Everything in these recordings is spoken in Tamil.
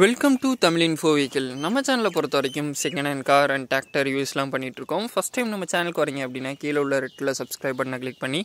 welcome to Tamil info vehicle நம்ம சேனலை பொறுத்த வரைக்கும் second hand car and tractor யூஸ்லாம் பண்ணிகிட்ருக்கோம் ஃபஸ்ட் டைம் நம்ம சேனலுக்கு வரீங்க அப்படின்னா கீழே உள்ள ரெட்டில் சப்ஸ்கிரைப் பண்ண கிளிக் பண்ணி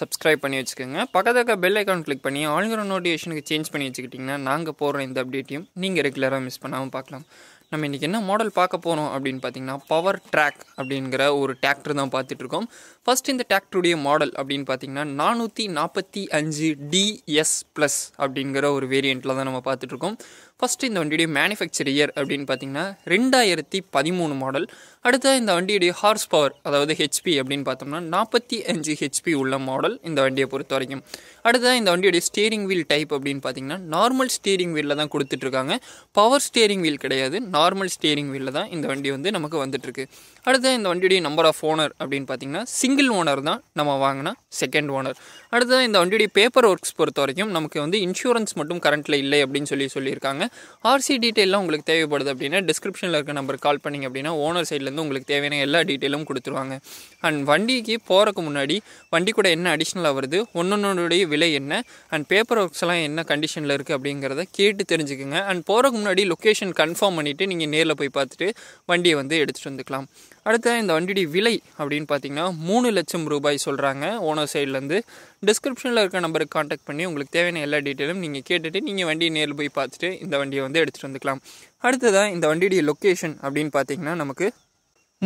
சப்ஸ்கிரைப் பண்ணி வச்சுக்கோங்க பக்கத்துக்கு பெல் அக்கௌண்ட் கிளிக் பண்ணி ஆளுங்கிற நோட்டிஃபிகேஷனுக்கு சேஞ்ச் பண்ணி வச்சுக்கிட்டிங்கன்னா நாங்கள் போகிற இந்த அப்டேட்டையும் நீங்கள் ரெகுலராக மிஸ் பண்ணாமல் பார்க்கலாம் நம்ம இன்றைக்கி என்ன மாடல் பார்க்க போகிறோம் அப்படின்னு பார்த்தீங்கன்னா பவர் ட்ராக் அப்படிங்கிற ஒரு டிராக்டர் தான் பார்த்துட்ருக்கோம் ஃபஸ்ட் இந்த டிராக்டருடைய மாடல் அப்படின்னு பார்த்தீங்கன்னா நானூற்றி நாற்பத்தி அஞ்சு டிஎஸ் ப்ளஸ் அப்படிங்கிற ஒரு வேரியண்ட்டில் தான் நம்ம பார்த்துட்ருக்கோம் ஃபஸ்ட்டு இந்த வண்டியுடைய மேனுஃபேக்சர் இயர் அப்படின்னு பார்த்தீங்கன்னா ரெண்டாயிரத்தி பதிமூணு மாடல் அடுத்த இந்த வண்டியுடைய ஹார்ஸ் பவர் அதாவது ஹெச்பி அப்படின்னு பார்த்தோம்னா நாற்பத்தி அஞ்சு ஹெச்பி உள்ள மாடல் இந்த வண்டியை பொறுத்த வரைக்கும் அடுத்ததான் இந்த வண்டியுடைய ஸ்டீரிங் வீல் டைப் அப்படின்னு பார்த்தீங்கன்னா நார்மல் ஸ்டீரிங் வீலில் தான் கொடுத்துட்ருக்காங்க பவர் ஸ்டீரிங் வீல் கிடையாது நார்மல் ஸ்டீரிங் வீலில் தான் இந்த வண்டி வந்து நமக்கு வந்துட்டுருக்கு அடுத்த இந்த வண்டியுடைய நம்பர் ஆஃப் ஓனர் அப்படின்னு பார்த்தீங்கன்னா சிங்கிள் ஓனர் தான் நம்ம வாங்கினா செகண்ட் ஓனர் அடுத்தது இந்த வண்டியுடைய பேப்பர் ஒர்க்ஸ் பொறுத்த வரைக்கும் நமக்கு வந்து இன்சூரன்ஸ் மட்டும் கரண்ட்டில் இல்லை அப்படின்னு சொல்லி சொல்லியிருக்காங்க ஆர்சி டீட்டெயிலாம் உங்களுக்கு தேவைப்படுது அப்படின்னா டிஸ்கிரிப்ஷனில் இருக்க நம்பர் கால் பண்ணிங்க அப்படின்னா ஓனர் சைட்லேருந்து உங்களுக்கு தேவையான எல்லா டீட்டெயிலும் கொடுத்துருவாங்க அண்ட் வண்டிக்கு போகிறக்கு முன்னாடி வண்டி கூட என்ன அடிஷ்னலாக வருது ஒன்னொன்னுடைய விலை என்ன அண்ட் பேப்பர் ஒர்க்ஸ்லாம் என்ன கண்டிஷனில் இருக்குது அப்படிங்கிறத கேட்டு தெரிஞ்சுக்கோங்க அண்ட் போகிறக்கு முன்னாடி லொக்கேஷன் கன்ஃபார்ம் பண்ணிவிட்டு நீங்கள் நேரில் போய் பார்த்துட்டு வண்டியை வந்து எடுத்துகிட்டு வந்துக்கலாம் அடுத்து இந்த வண்டியுடைய விலை அப்படின்னு பார்த்தீங்கன்னா மூணு லட்சம் ரூபாய் சொல்கிறாங்க ஓனர் சைட்லேருந்து டிஸ்கிரிப்ஷனில் இருக்க நம்பருக்கு காண்டாக்ட் பண்ணி உங்களுக்கு தேவையான எல்லா டீட்டெயிலும் நீங்கள் கேட்டுட்டு நீங்கள் வண்டியை நேரில் போய் பார்த்துட்டு இந்த வண்டியை வந்து எடுத்துகிட்டு வந்துக்கலாம் அடுத்ததாக இந்த வண்டியுடைய லொக்கேஷன் அப்படின்னு பார்த்தீங்கன்னா நமக்கு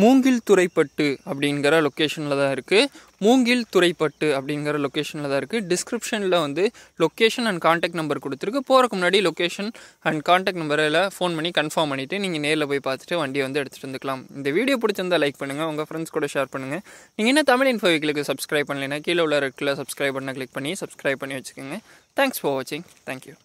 மூங்கில் துறைப்பட்டு அப்படிங்கிற லொக்கேஷனில் தான் இருக்குது மூங்கில் துறைப்பட்டு அப்படிங்கிற லொக்கேஷனில் தான் இருக்குது டிஸ்கிரிப்ஷனில் வந்து லொக்கேஷன் அண்ட் காண்டாக்ட் நம்பர் கொடுத்துருக்கு போகிறக்கு முன்னாடி லொக்கேஷன் அண்ட் காண்டாக்ட் நம்பரில் ஃபோன் பண்ணி கன்ஃபார்ம் பண்ணிவிட்டு நீங்கள் நேரில் போய் பார்த்துட்டு வண்டியை வந்து எடுத்துகிட்டு வந்துக்கலாம் இந்த வீடியோ பிடிச்சிருந்தால் லைக் பண்ணுங்கள் உங்கள் ஃப்ரெண்ட்ஸ் கூட ஷேர் பண்ணுங்கள் நீங்கள் என்ன தமிழ் இன்ஃபோ வீக்கிலுக்கு சப்ஸ்கிரைப் பண்ணலைன்னா கீழே உள்ள ரெட்டில் சப்ஸ்கிரைப் பண்ண கிளிக் பண்ணி சப்ஸ்கிரைப் பண்ணி வச்சுக்கோங்க தேங்க்ஸ் ஃபார் வாட்சிங் தேங்க்யூ